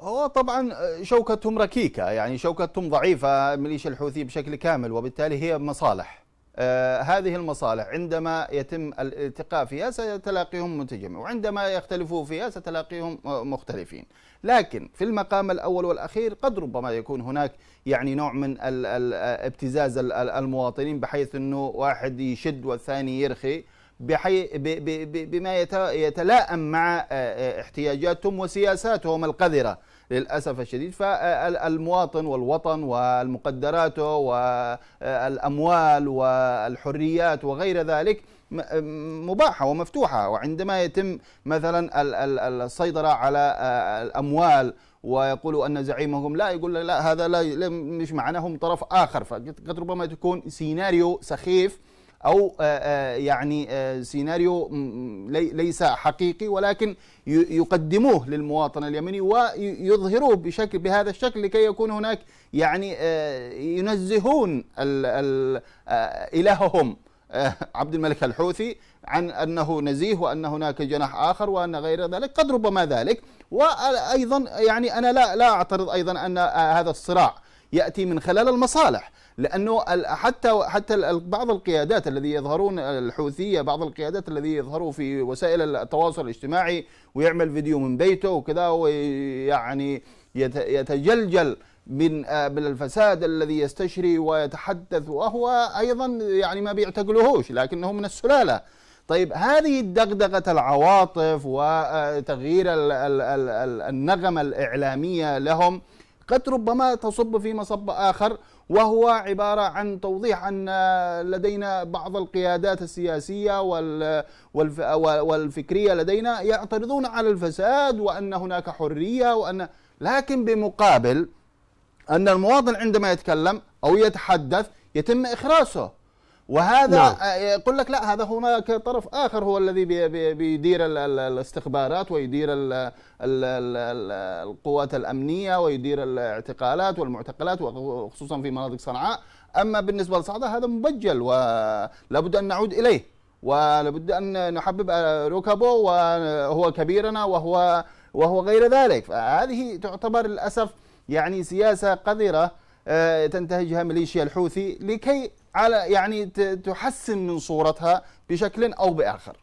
هو طبعا آه، شوكتهم ركيكة يعني شوكتهم ضعيفة ميليشيا الحوثي بشكل كامل وبالتالي هي مصالح آه، هذه المصالح عندما يتم الالتقاء فيها ستلاقيهم متجمع وعندما يختلفوا فيها ستلاقيهم آه، مختلفين لكن في المقام الأول والأخير قد ربما يكون هناك يعني نوع من ابتزاز المواطنين بحيث أنه واحد يشد والثاني يرخي بما يتلائم مع آه، آه، احتياجاتهم وسياساتهم القذرة للأسف الشديد فالمواطن والوطن والمقدرات والأموال والحريات وغير ذلك مباحة ومفتوحة وعندما يتم مثلا السيطرة على آه، الأموال ويقولوا ان زعيمهم لا يقول لا هذا لا مش معناهم طرف اخر فقد ربما تكون سيناريو سخيف او آه، آه، يعني آه، سيناريو ليس حقيقي ولكن يقدموه للمواطن اليمني ويظهروه بشكل بهذا الشكل لكي يكون هناك يعني ينزهون الههم عبد الملك الحوثي عن انه نزيه وان هناك جناح اخر وان غير ذلك قد ربما ذلك وايضا يعني انا لا لا اعترض ايضا ان هذا الصراع ياتي من خلال المصالح لانه حتى حتى بعض القيادات الذي يظهرون الحوثيه بعض القيادات الذي يظهروا في وسائل التواصل الاجتماعي ويعمل فيديو من بيته وكذا ويعني يتجلجل آه، من الفساد الذي يستشري ويتحدث وهو ايضا يعني ما بيعتقلوهوش لكنه من السلاله طيب هذه دغدغة العواطف وتغيير النغمة الإعلامية لهم قد ربما تصب في مصب آخر وهو عبارة عن توضيح أن لدينا بعض القيادات السياسية والفكرية لدينا يعترضون على الفساد وأن هناك حرية وأن لكن بمقابل أن المواطن عندما يتكلم أو يتحدث يتم إخراسه وهذا نعم. آه، يقول لك لا هذا هناك طرف اخر هو الذي بيدير الاستخبارات ويدير القوات الامنيه ويدير الاعتقالات والمعتقلات وخصوصا في مناطق صنعاء اما بالنسبه لصعده هذا مبجل ولابد ان نعود اليه ولابد ان نحبب آه، ركبه وهو كبيرنا وهو وهو غير ذلك فهذه تعتبر للاسف يعني سياسه قذره آه، تنتهجها ميليشيا الحوثي لكي على يعني تحسن من صورتها بشكل أو بآخر